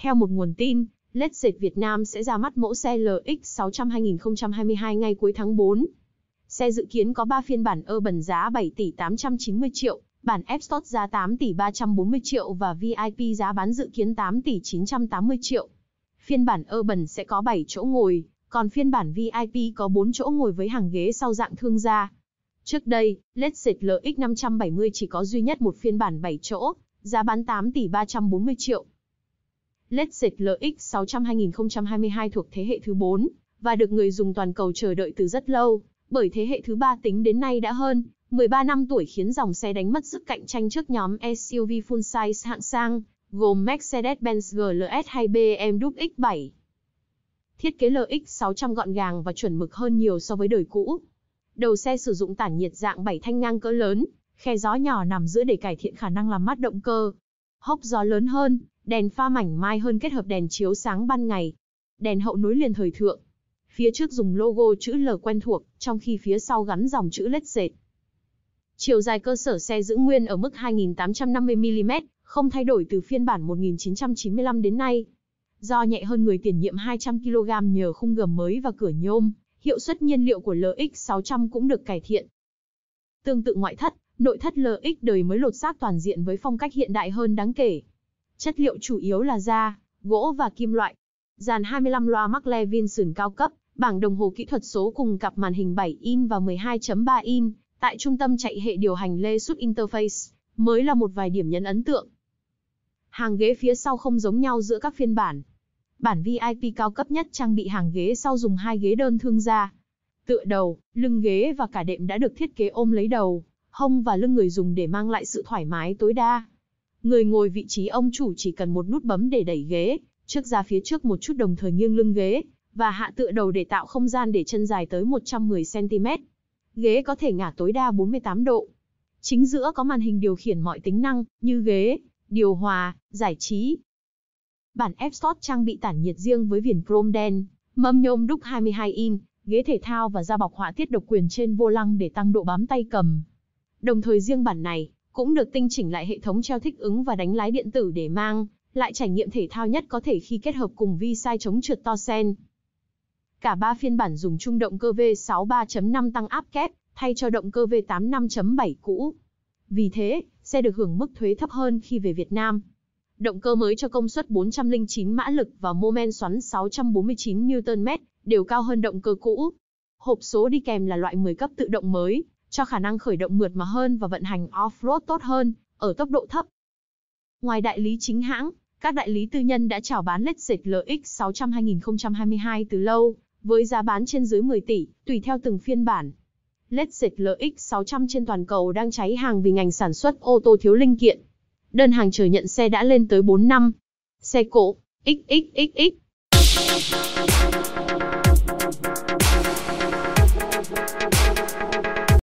Theo một nguồn tin, Led Dệt Việt Nam sẽ ra mắt mẫu xe LX600 2022 ngay cuối tháng 4. Xe dự kiến có 3 phiên bản Urban giá 7 tỷ 890 triệu, bản F-Sport giá 8 tỷ 340 triệu và VIP giá bán dự kiến 8 tỷ 980 triệu. Phiên bản Urban sẽ có 7 chỗ ngồi, còn phiên bản VIP có 4 chỗ ngồi với hàng ghế sau dạng thương gia. Trước đây, Lexus LX570 chỉ có duy nhất một phiên bản 7 chỗ, giá bán 8 tỷ 340 triệu. Lexit LX600 2022 thuộc thế hệ thứ 4 và được người dùng toàn cầu chờ đợi từ rất lâu, bởi thế hệ thứ 3 tính đến nay đã hơn 13 năm tuổi khiến dòng xe đánh mất sức cạnh tranh trước nhóm SUV full size hạng sang, gồm Mercedes-Benz GLS hay BMW X7. Thiết kế LX600 gọn gàng và chuẩn mực hơn nhiều so với đời cũ. Đầu xe sử dụng tản nhiệt dạng 7 thanh ngang cỡ lớn, khe gió nhỏ nằm giữa để cải thiện khả năng làm mát động cơ. Hốc gió lớn hơn, Đèn pha mảnh mai hơn kết hợp đèn chiếu sáng ban ngày. Đèn hậu nối liền thời thượng. Phía trước dùng logo chữ L quen thuộc, trong khi phía sau gắn dòng chữ lết dệt. Chiều dài cơ sở xe giữ nguyên ở mức 2.850mm, không thay đổi từ phiên bản 1995 đến nay. Do nhẹ hơn người tiền nhiệm 200kg nhờ khung gầm mới và cửa nhôm, hiệu suất nhiên liệu của LX600 cũng được cải thiện. Tương tự ngoại thất, nội thất LX đời mới lột xác toàn diện với phong cách hiện đại hơn đáng kể. Chất liệu chủ yếu là da, gỗ và kim loại. Dàn 25 loa Mark Levinson cao cấp, bảng đồng hồ kỹ thuật số cùng cặp màn hình 7 in và 12.3 in, tại trung tâm chạy hệ điều hành Lê Sút Interface, mới là một vài điểm nhấn ấn tượng. Hàng ghế phía sau không giống nhau giữa các phiên bản. Bản VIP cao cấp nhất trang bị hàng ghế sau dùng hai ghế đơn thương gia. Tựa đầu, lưng ghế và cả đệm đã được thiết kế ôm lấy đầu, hông và lưng người dùng để mang lại sự thoải mái tối đa. Người ngồi vị trí ông chủ chỉ cần một nút bấm để đẩy ghế, trước ra phía trước một chút đồng thời nghiêng lưng ghế, và hạ tựa đầu để tạo không gian để chân dài tới 110cm. Ghế có thể ngả tối đa 48 độ. Chính giữa có màn hình điều khiển mọi tính năng, như ghế, điều hòa, giải trí. Bản F-Sport trang bị tản nhiệt riêng với viền chrome đen, mâm nhôm đúc 22 in, ghế thể thao và da bọc họa tiết độc quyền trên vô lăng để tăng độ bám tay cầm. Đồng thời riêng bản này, cũng được tinh chỉnh lại hệ thống treo thích ứng và đánh lái điện tử để mang lại trải nghiệm thể thao nhất có thể khi kết hợp cùng vi sai chống trượt to sen. Cả ba phiên bản dùng chung động cơ V63.5 tăng áp kép, thay cho động cơ V85.7 cũ. Vì thế, xe được hưởng mức thuế thấp hơn khi về Việt Nam. Động cơ mới cho công suất 409 mã lực và mô men xoắn 649 Nm đều cao hơn động cơ cũ. Hộp số đi kèm là loại 10 cấp tự động mới, cho khả năng khởi động mượt mà hơn và vận hành off-road tốt hơn, ở tốc độ thấp. Ngoài đại lý chính hãng, các đại lý tư nhân đã chào bán Lexus LX600 2022 từ lâu, với giá bán trên dưới 10 tỷ, tùy theo từng phiên bản. Lexus LX600 trên toàn cầu đang cháy hàng vì ngành sản xuất ô tô thiếu linh kiện. Đơn hàng chờ nhận xe đã lên tới 4 năm. Xe cộ, XXXX.